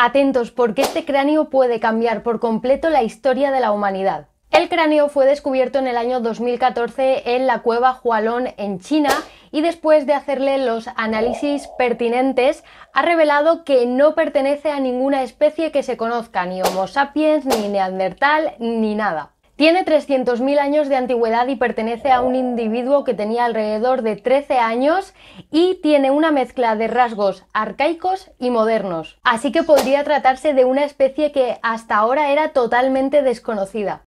Atentos porque este cráneo puede cambiar por completo la historia de la humanidad. El cráneo fue descubierto en el año 2014 en la cueva Hualón en China y después de hacerle los análisis pertinentes ha revelado que no pertenece a ninguna especie que se conozca, ni Homo sapiens, ni Neandertal, ni nada. Tiene 300.000 años de antigüedad y pertenece a un individuo que tenía alrededor de 13 años y tiene una mezcla de rasgos arcaicos y modernos. Así que podría tratarse de una especie que hasta ahora era totalmente desconocida.